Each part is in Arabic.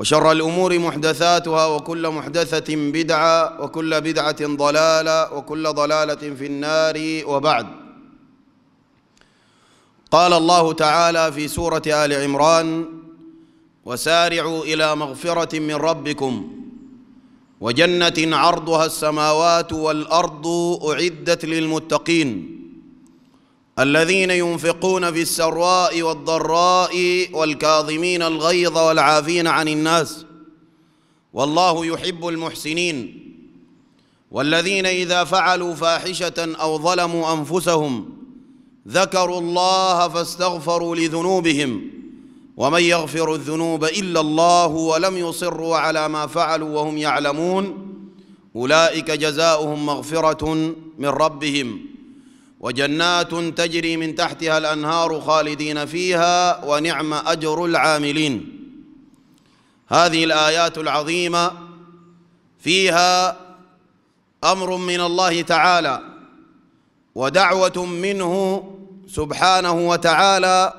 وشر الأمور محدثاتها وكل محدثة بدعة وكل بدعة ضلالة وكل ضلالة في النار وبعد قال الله تعالى في سورة آل عمران وسارعوا إلى مغفرة من ربكم وجنة عرضها السماوات والأرض أعدت للمتقين الذين ينفقون في السراء والضراء والكاظمين الغيظ والعافين عن الناس والله يحب المحسنين والذين اذا فعلوا فاحشه او ظلموا انفسهم ذكروا الله فاستغفروا لذنوبهم ومن يغفر الذنوب الا الله ولم يصروا على ما فعلوا وهم يعلمون اولئك جزاؤهم مغفره من ربهم وجنات تجري من تحتها الانهار خالدين فيها ونعم اجر العاملين هذه الايات العظيمه فيها امر من الله تعالى ودعوه منه سبحانه وتعالى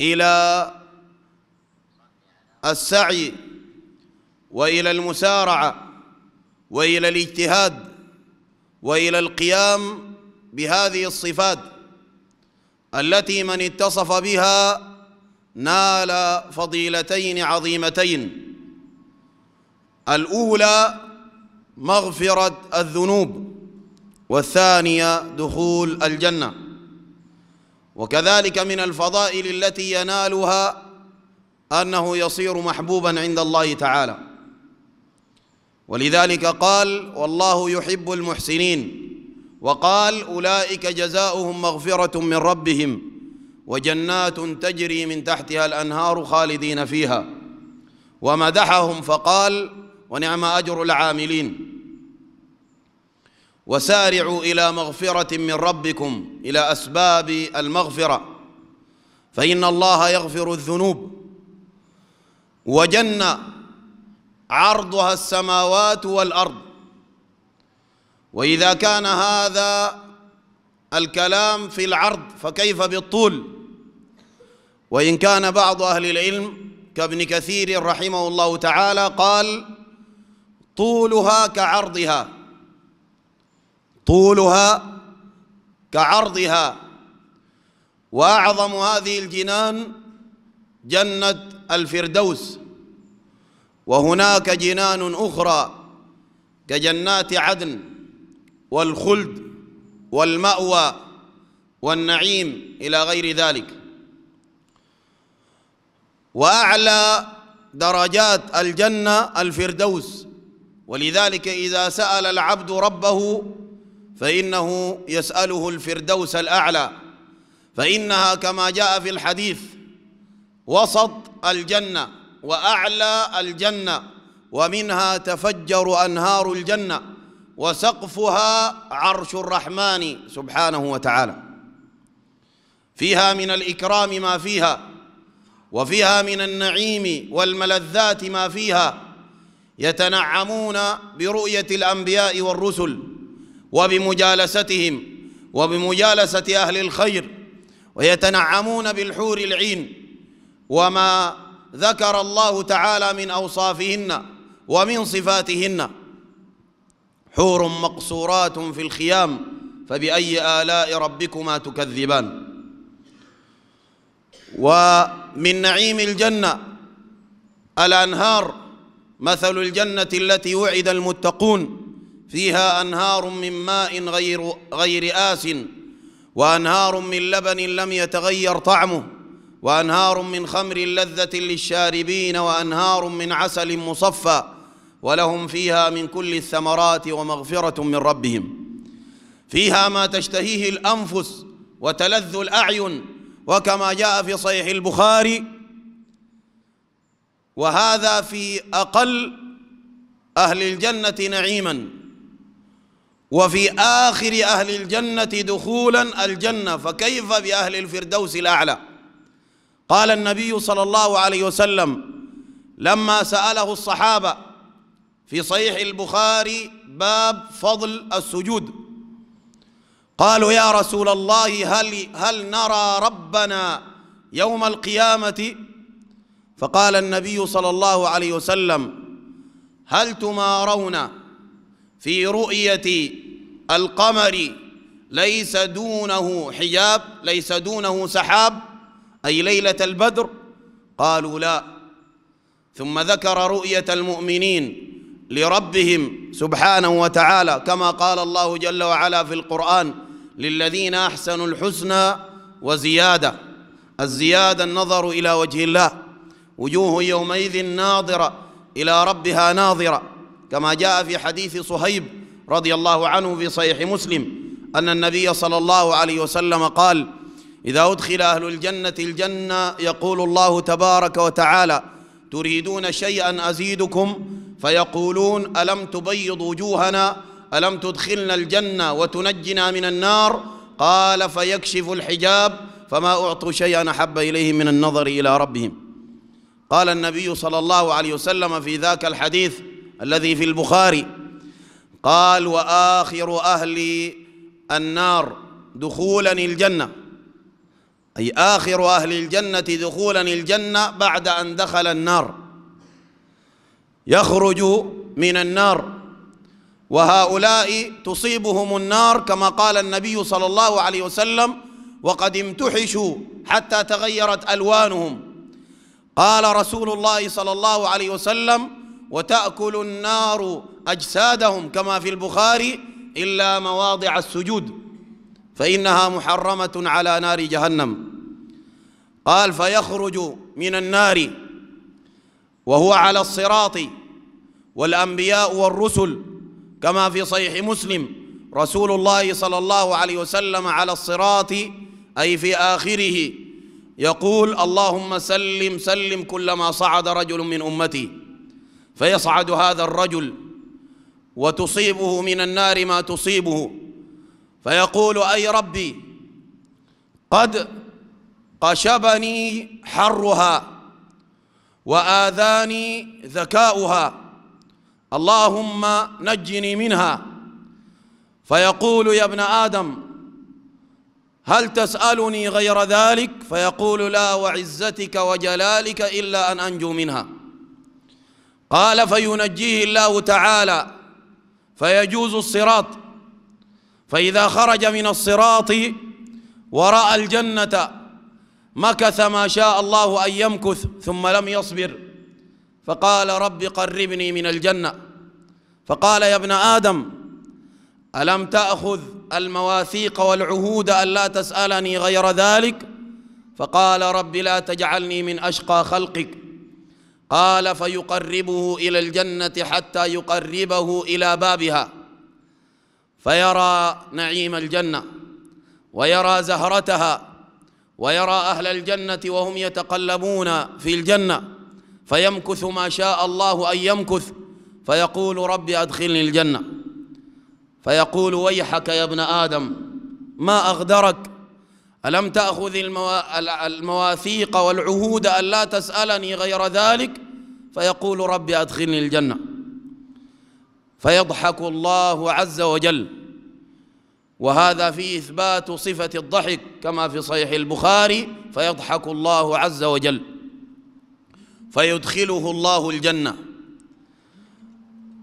الى السعي والى المسارعه والى الاجتهاد والى القيام بهذه الصفات التي من اتصف بها نال فضيلتين عظيمتين الأولى مغفرة الذنوب والثانية دخول الجنة وكذلك من الفضائل التي ينالها أنه يصير محبوبا عند الله تعالى ولذلك قال والله يحب المحسنين وقال أولئك جزاؤهم مغفرة من ربهم وجنات تجري من تحتها الأنهار خالدين فيها ومدحهم فقال ونعم أجر العاملين وسارعوا إلى مغفرة من ربكم إلى أسباب المغفرة فإن الله يغفر الذنوب وجنة عرضها السماوات والأرض واذا كان هذا الكلام في العرض فكيف بالطول وان كان بعض اهل العلم كابن كثير رحمه الله تعالى قال طولها كعرضها طولها كعرضها واعظم هذه الجنان جنه الفردوس وهناك جنان اخرى كجنات عدن والخلد والمأوى والنعيم إلى غير ذلك وأعلى درجات الجنة الفردوس ولذلك إذا سأل العبد ربه فإنه يسأله الفردوس الأعلى فإنها كما جاء في الحديث وسط الجنة وأعلى الجنة ومنها تفجر أنهار الجنة وسقفها عرش الرحمن سبحانه وتعالى فيها من الإكرام ما فيها وفيها من النعيم والملذات ما فيها يتنعمون برؤية الأنبياء والرسل وبمجالستهم وبمجالسة أهل الخير ويتنعمون بالحور العين وما ذكر الله تعالى من أوصافهن ومن صفاتهن حور مقصورات في الخيام فبأي آلاء ربكما تكذبان ومن نعيم الجنة الأنهار مثل الجنة التي وعد المتقون فيها أنهار من ماء غير غير آس وأنهار من لبن لم يتغير طعمه وأنهار من خمر لذة للشاربين وأنهار من عسل مصفى ولهم فيها من كل الثمرات ومغفرة من ربهم فيها ما تشتهيه الأنفس وتلذ الأعين وكما جاء في صحيح البخاري وهذا في أقل أهل الجنة نعيما وفي آخر أهل الجنة دخولا الجنة فكيف بأهل الفردوس الأعلى قال النبي صلى الله عليه وسلم لما سأله الصحابة في صحيح البخاري باب فضل السجود قالوا يا رسول الله هل هل نرى ربنا يوم القيامة فقال النبي صلى الله عليه وسلم هل تمارون في رؤية القمر ليس دونه حجاب ليس دونه سحاب أي ليلة البدر قالوا لا ثم ذكر رؤية المؤمنين لربهم سبحانه وتعالى كما قال الله جل وعلا في القرآن للذين أحسنوا الحسنى وزيادة الزيادة النظر إلى وجه الله وجوه يومئذ ناظرة إلى ربها ناظرة كما جاء في حديث صهيب رضي الله عنه في صحيح مسلم أن النبي صلى الله عليه وسلم قال إذا أدخل أهل الجنة الجنة يقول الله تبارك وتعالى تريدون شيئا أزيدكم فيقولون الم تبيض وجوهنا الم تدخلنا الجنه وتنجنا من النار قال فيكشف الحجاب فما اعطوا شيئا احب اليهم من النظر الى ربهم قال النبي صلى الله عليه وسلم في ذاك الحديث الذي في البخاري قال واخر اهل النار دخولا الجنه اي اخر اهل الجنه دخولا الجنه بعد ان دخل النار يخرج من النار وهؤلاء تصيبهم النار كما قال النبي صلى الله عليه وسلم وقد امتحشوا حتى تغيرت الوانهم قال رسول الله صلى الله عليه وسلم وتاكل النار اجسادهم كما في البخاري الا مواضع السجود فانها محرمه على نار جهنم قال فيخرج من النار وهو على الصراط والأنبياء والرسل كما في صحيح مسلم رسول الله صلى الله عليه وسلم على الصراط أي في آخره يقول اللهم سلم سلم كلما صعد رجل من أمتي فيصعد هذا الرجل وتصيبه من النار ما تصيبه فيقول أي ربي قد قشبني حرها وآذاني ذكاؤها اللهم نجني منها فيقول يا ابن آدم هل تسألني غير ذلك فيقول لا وعزتك وجلالك إلا أن أنجو منها قال فينجيه الله تعالى فيجوز الصراط فإذا خرج من الصراط ورأى الجنة مكث ما شاء الله أن يمكث ثم لم يصبر فقال رب قربني من الجنة فقال يا ابن آدم ألم تأخذ المواثيق والعهود ألا تسألني غير ذلك فقال رب لا تجعلني من أشقى خلقك قال فيقربه إلى الجنة حتى يقربه إلى بابها فيرى نعيم الجنة ويرى زهرتها ويرى أهل الجنة وهم يتقلبون في الجنة فيمكث ما شاء الله أن يمكث فيقول رب أدخلني الجنة فيقول ويحك يا ابن آدم ما أغدرك ألم تأخذ المواثيق والعهود ألا تسألني غير ذلك فيقول رب أدخلني الجنة فيضحك الله عز وجل وهذا فيه إثبات صفة الضحك كما في صحيح البخاري فيضحك الله عز وجل فيدخله الله الجنة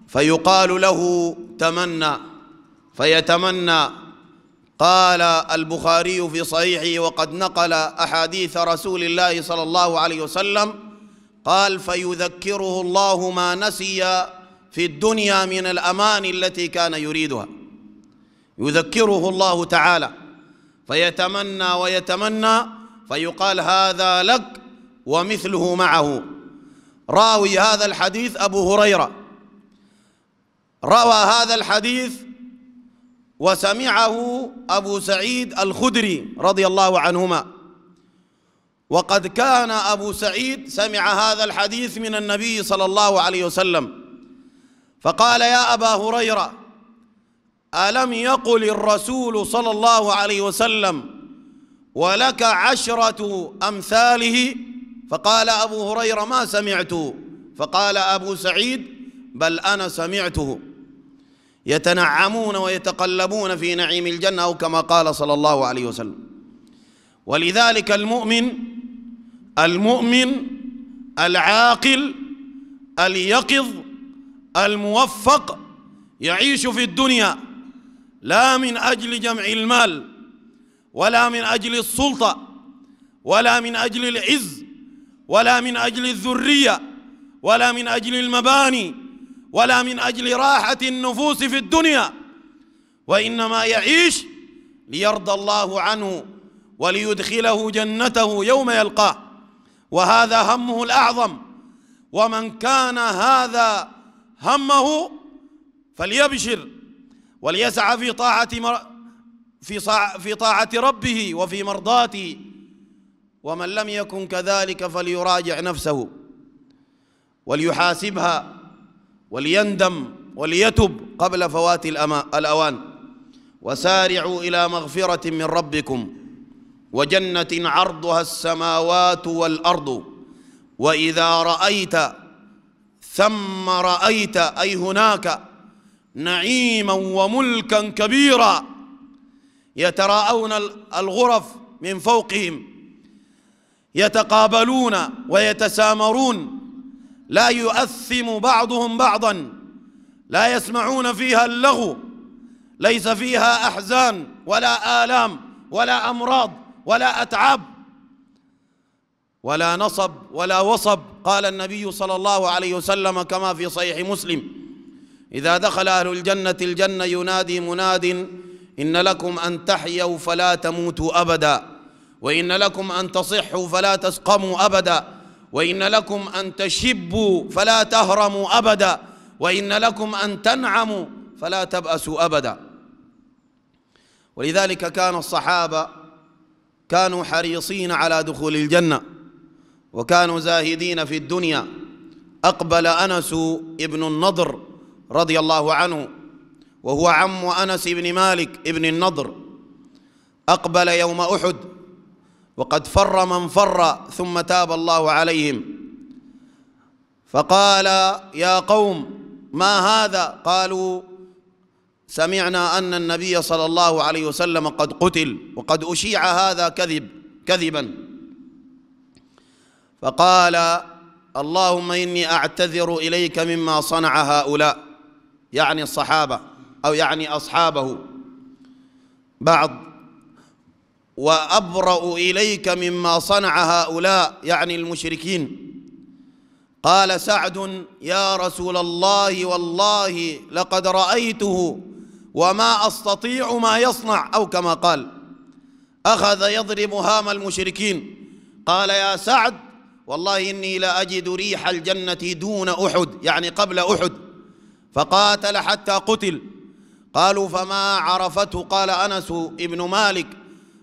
فيقال له تمنى فيتمنى قال البخاري في صحيحه وقد نقل أحاديث رسول الله صلى الله عليه وسلم قال فيذكره الله ما نسي في الدنيا من الأمان التي كان يريدها يذكره الله تعالى فيتمنى ويتمنى فيقال هذا لك ومثله معه راوي هذا الحديث أبو هريرة روى هذا الحديث وسمعه أبو سعيد الخدري رضي الله عنهما وقد كان أبو سعيد سمع هذا الحديث من النبي صلى الله عليه وسلم فقال يا أبا هريرة ألم يقل الرسول صلى الله عليه وسلم ولك عشرة أمثاله فقال أبو هريرة ما سمعته فقال أبو سعيد بل أنا سمعته يتنعمون ويتقلبون في نعيم الجنة أو كما قال صلى الله عليه وسلم ولذلك المؤمن المؤمن العاقل اليقظ الموفق يعيش في الدنيا لا من أجل جمع المال ولا من أجل السلطة ولا من أجل العز ولا من أجل الذرية ولا من أجل المباني ولا من أجل راحة النفوس في الدنيا وإنما يعيش ليرضى الله عنه وليدخله جنته يوم يلقاه وهذا همه الأعظم ومن كان هذا همه فليبشر وليسعى في طاعة مر في, صاع في طاعة ربه وفي مرضاته ومن لم يكن كذلك فليراجع نفسه وليحاسبها وليندم وليتب قبل فوات الأوان وسارعوا إلى مغفرة من ربكم وجنة عرضها السماوات والأرض وإذا رأيت ثم رأيت أي هناك نعيما وملكا كبيرا يتراءون الغرف من فوقهم يتقابلون ويتسامرون لا يؤثم بعضهم بعضا لا يسمعون فيها اللغو ليس فيها احزان ولا الام ولا امراض ولا اتعاب ولا نصب ولا وصب قال النبي صلى الله عليه وسلم كما في صحيح مسلم إذا دخل أهل الجنة الجنة ينادي مناد إن لكم أن تحيوا فلا تموتوا أبدا وإن لكم أن تصحوا فلا تسقموا أبدا وإن لكم أن تشبوا فلا تهرموا أبدا وإن لكم أن تنعموا فلا تبأسوا أبدا ولذلك كان الصحابة كانوا حريصين على دخول الجنة وكانوا زاهدين في الدنيا أقبل أنس ابن النضر رضي الله عنه وهو عم أنس بن مالك بن النضر أقبل يوم أحد وقد فر من فر ثم تاب الله عليهم فقال يا قوم ما هذا قالوا سمعنا أن النبي صلى الله عليه وسلم قد قتل وقد أشيع هذا كذب كذبا فقال اللهم إني أعتذر إليك مما صنع هؤلاء يعني الصحابة أو يعني أصحابه بعض وأبرأ إليك مما صنع هؤلاء يعني المشركين قال سعد يا رسول الله والله لقد رأيته وما أستطيع ما يصنع أو كما قال أخذ يضرب هام المشركين قال يا سعد والله إني لأجد ريح الجنة دون أحد يعني قبل أحد فقاتل حتى قتل قالوا فما عرفته قال أنس ابن مالك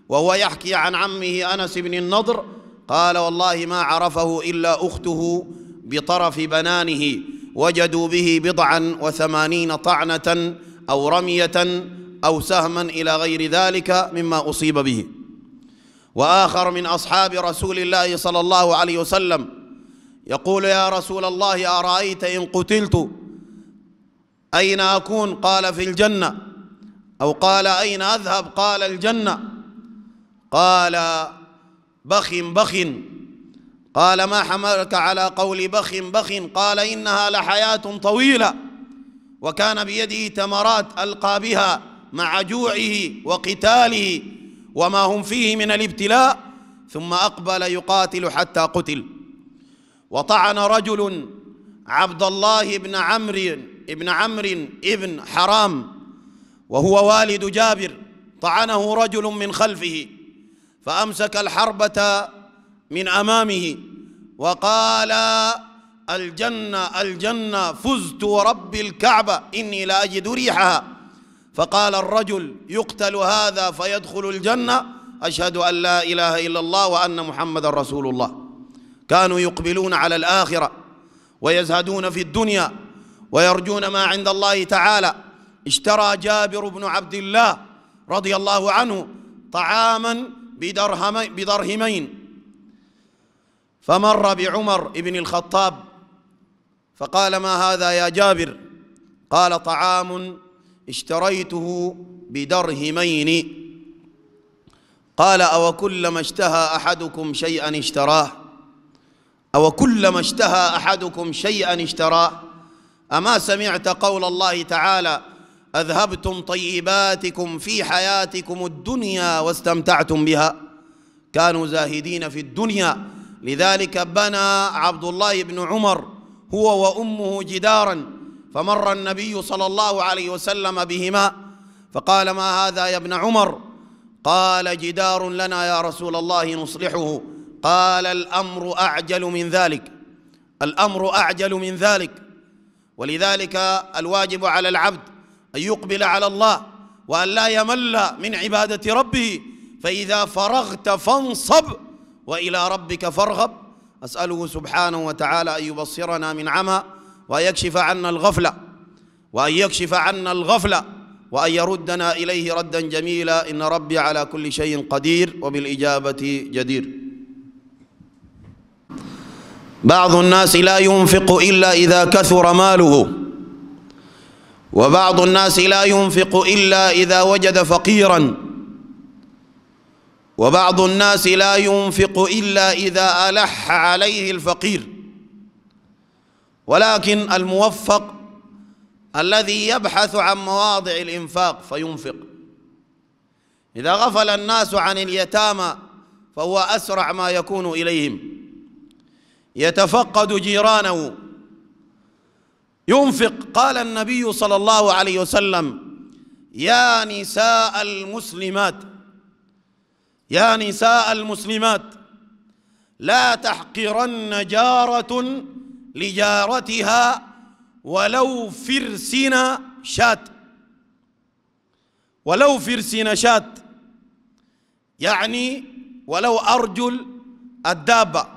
وهو يحكي عن عمه أنس بن النضر قال والله ما عرفه إلا أخته بطرف بنانه وجدوا به بضعا وثمانين طعنة أو رمية أو سهما إلى غير ذلك مما أصيب به وآخر من أصحاب رسول الله صلى الله عليه وسلم يقول يا رسول الله أرأيت إن قتلت أين أكون قال في الجنة أو قال أين أذهب قال الجنة قال بخ بخ قال ما حملك على قول بخ بخ قال إنها لحياة طويلة وكان بيده تمرات ألقى بها مع جوعه وقتاله وما هم فيه من الابتلاء ثم أقبل يقاتل حتى قتل وطعن رجل عبد الله بن عمرو بن عمرو بن حرام وهو والد جابر طعنه رجل من خلفه فأمسك الحربة من أمامه وقال الجنة الجنة فزت ورب الكعبة إني لا أجد ريحها فقال الرجل يقتل هذا فيدخل الجنة أشهد أن لا إله إلا الله وأن محمد رسول الله كانوا يقبلون على الآخرة ويزهدون في الدنيا ويرجون ما عند الله تعالى اشترى جابر بن عبد الله رضي الله عنه طعاما بدرهمين, بدرهمين فمر بعمر بن الخطاب فقال ما هذا يا جابر قال طعام اشتريته بدرهمين قال أو كلما اشتهى أحدكم شيئا اشتراه أو كلما اشتهى أحدكم شيئا اشتراه أما سمعت قول الله تعالى أذهبتم طيباتكم في حياتكم الدنيا واستمتعتم بها كانوا زاهدين في الدنيا لذلك بنى عبد الله بن عمر هو وأمه جدارا فمر النبي صلى الله عليه وسلم بهما فقال ما هذا يا ابن عمر قال جدار لنا يا رسول الله نصلحه قال الامر اعجل من ذلك الامر اعجل من ذلك ولذلك الواجب على العبد ان يقبل على الله وان لا يمل من عباده ربه فاذا فرغت فانصب والى ربك فارغب اساله سبحانه وتعالى ان يبصرنا من عمى وأن يكشف عنا الغفله وان يكشف عنا الغفله وان يردنا اليه ردا جميلا ان ربي على كل شيء قدير وبالاجابه جدير بعض الناس لا ينفق إلا إذا كثر ماله وبعض الناس لا ينفق إلا إذا وجد فقيرا وبعض الناس لا ينفق إلا إذا ألح عليه الفقير ولكن الموفق الذي يبحث عن مواضع الإنفاق فينفق إذا غفل الناس عن اليتامى فهو أسرع ما يكون إليهم يتفقد جيرانه ينفق قال النبي صلى الله عليه وسلم يا نساء المسلمات يا نساء المسلمات لا تحقرن جارة لجارتها ولو فرسنا شات ولو فرسنا شات يعني ولو أرجل الدابة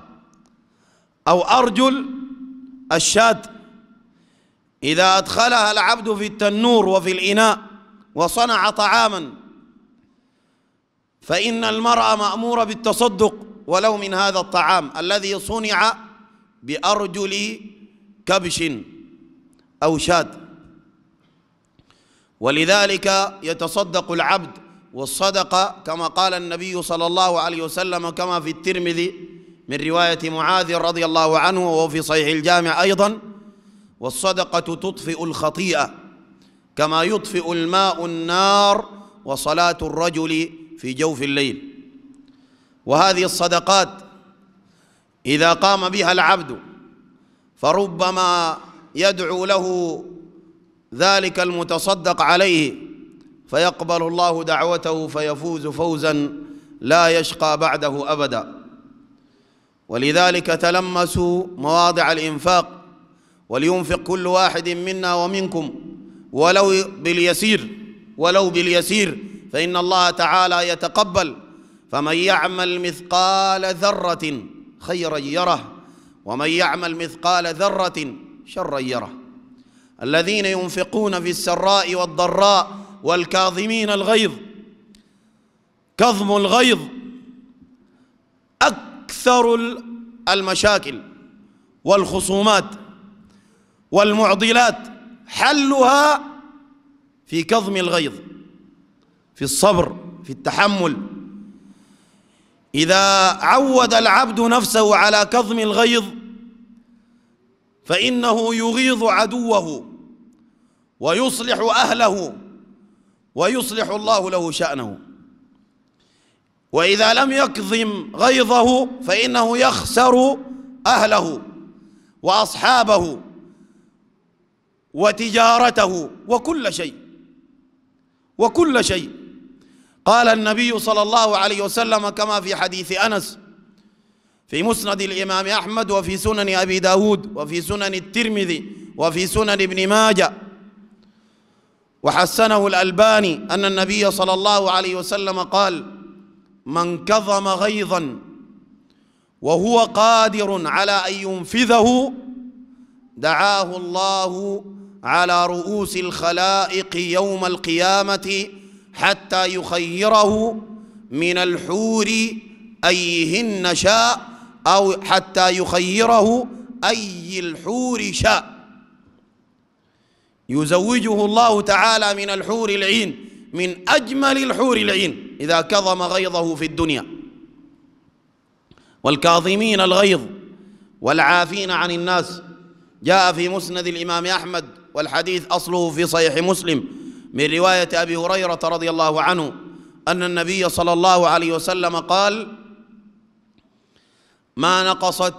أو أرجل الشاة إذا أدخلها العبد في التنور وفي الإناء وصنع طعاما فإن المرأة مأمورة بالتصدق ولو من هذا الطعام الذي صنع بأرجل كبش أو شاة ولذلك يتصدق العبد والصدقة كما قال النبي صلى الله عليه وسلم كما في الترمذي من رواية معاذ رضي الله عنه وهو في صحيح الجامع أيضا والصدقة تطفئ الخطيئة كما يطفئ الماء النار وصلاة الرجل في جوف الليل وهذه الصدقات إذا قام بها العبد فربما يدعو له ذلك المتصدق عليه فيقبل الله دعوته فيفوز فوزا لا يشقى بعده أبداً ولذلك تلمسوا مواضع الإنفاق ولينفق كل واحد منا ومنكم ولو باليسير ولو باليسير فإن الله تعالى يتقبل فمن يعمل مثقال ذرة خيرا يره ومن يعمل مثقال ذرة شرا يره الذين ينفقون في السراء والضراء والكاظمين الغيظ كظم الغيظ أكثر المشاكل والخصومات والمعضلات حلها في كظم الغيظ في الصبر في التحمل إذا عود العبد نفسه على كظم الغيظ فإنه يغيظ عدوه ويصلح أهله ويصلح الله له شأنه وإذا لم يكظم غيظه فإنه يخسر أهله وأصحابه وتجارته وكل شيء وكل شيء قال النبي صلى الله عليه وسلم كما في حديث أنس في مسند الإمام أحمد وفي سنن أبي داود وفي سنن الترمذي وفي سنن ابن ماجه وحسنه الألباني أن النبي صلى الله عليه وسلم قال من كظم غيظا وهو قادر على أن ينفذه دعاه الله على رؤوس الخلائق يوم القيامة حتى يخيره من الحور أيهن شاء أو حتى يخيره أي الحور شاء يزوجه الله تعالى من الحور العين من أجمل الحور العين إذا كظم غيظه في الدنيا والكاظمين الغيظ والعافين عن الناس جاء في مسند الإمام أحمد والحديث أصله في صحيح مسلم من رواية أبي هريرة رضي الله عنه أن النبي صلى الله عليه وسلم قال ما نقصت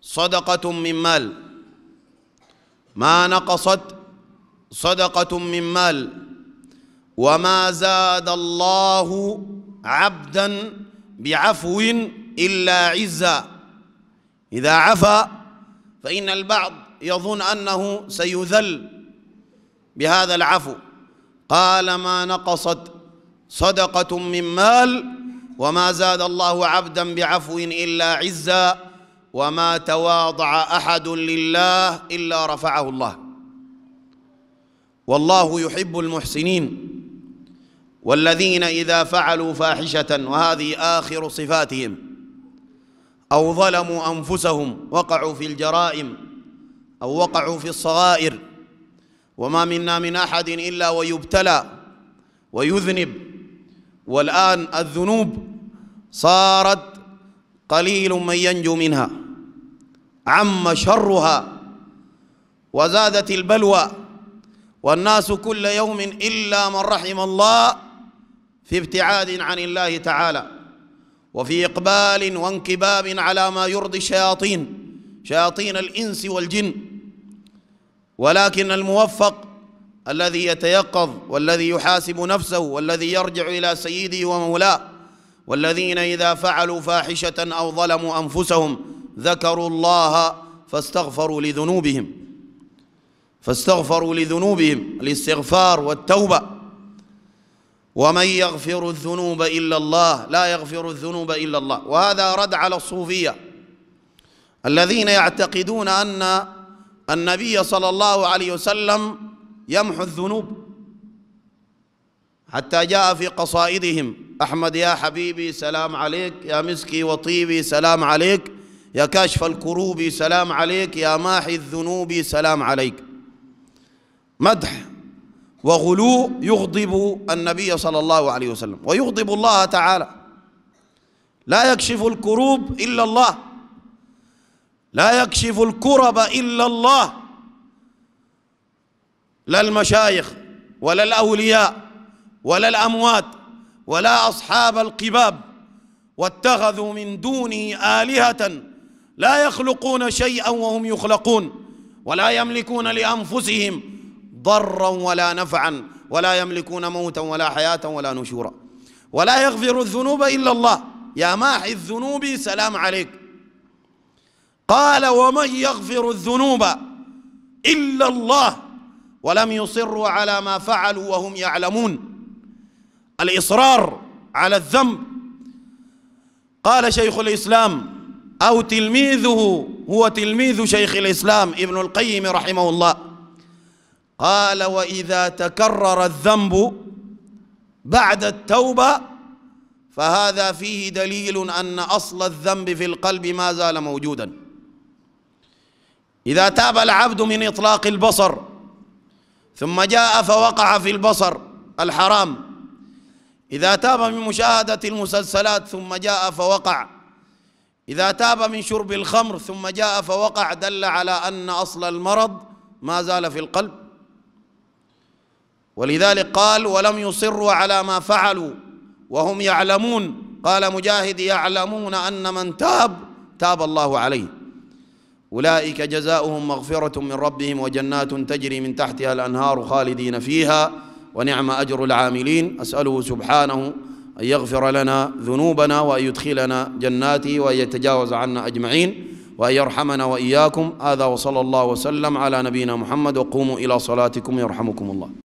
صدقة من مال ما نقصت صدقة من مال وما زاد الله عبدا بعفو الا عزا اذا عفا فان البعض يظن انه سيذل بهذا العفو قال ما نقصت صدقه من مال وما زاد الله عبدا بعفو الا عزا وما تواضع احد لله الا رفعه الله والله يحب المحسنين والذين اذا فعلوا فاحشه وهذه اخر صفاتهم او ظلموا انفسهم وقعوا في الجرائم او وقعوا في الصغائر وما منا من احد الا ويبتلى ويذنب والان الذنوب صارت قليل من ينجو منها عم شرها وزادت البلوى والناس كل يوم الا من رحم الله في ابتعاد عن الله تعالى وفي إقبال وانكباب على ما يرضي الشياطين شياطين الإنس والجن ولكن الموفق الذي يتيقظ والذي يحاسب نفسه والذي يرجع إلى سيده ومولاه والذين إذا فعلوا فاحشة أو ظلموا أنفسهم ذكروا الله فاستغفروا لذنوبهم فاستغفروا لذنوبهم الاستغفار والتوبه ومن يغفر الذنوب الا الله لا يغفر الذنوب الا الله وهذا رد على الصوفيه الذين يعتقدون ان النبي صلى الله عليه وسلم يمحو الذنوب حتى جاء في قصائدهم احمد يا حبيبي سلام عليك يا مسكي وطيبي سلام عليك يا كاشف الكروب سلام عليك يا ماحي الذنوب سلام عليك مدح وغلو يغضب النبي صلى الله عليه وسلم ويغضب الله تعالى لا يكشف الكروب إلا الله لا يكشف الكرب إلا الله لا المشايخ ولا الأولياء ولا الأموات ولا أصحاب القباب واتخذوا من دونه آلهة لا يخلقون شيئا وهم يخلقون ولا يملكون لأنفسهم ضرا ولا نفعا ولا يملكون موتا ولا حياة ولا نشورا ولا يغفر الذنوب إلا الله يا ماحي الذنوب سلام عليك قال ومن يغفر الذنوب إلا الله ولم يصروا على ما فعلوا وهم يعلمون الإصرار على الذنب قال شيخ الإسلام أو تلميذه هو تلميذ شيخ الإسلام ابن القيم رحمه الله قال وإذا تكرر الذنب بعد التوبة فهذا فيه دليل أن أصل الذنب في القلب ما زال موجودا إذا تاب العبد من إطلاق البصر ثم جاء فوقع في البصر الحرام إذا تاب من مشاهدة المسلسلات ثم جاء فوقع إذا تاب من شرب الخمر ثم جاء فوقع دل على أن أصل المرض ما زال في القلب ولذلك قال ولم يصروا على ما فعلوا وهم يعلمون قال مجاهد يعلمون أن من تاب تاب الله عليه أولئك جزاؤهم مغفرة من ربهم وجنات تجري من تحتها الأنهار خالدين فيها ونعم أجر العاملين أسأله سبحانه أن يغفر لنا ذنوبنا وأن يدخلنا جناته وأن يتجاوز عنا أجمعين وأن يرحمنا وإياكم هذا وصلى الله وسلم على نبينا محمد وقوموا إلى صلاتكم يرحمكم الله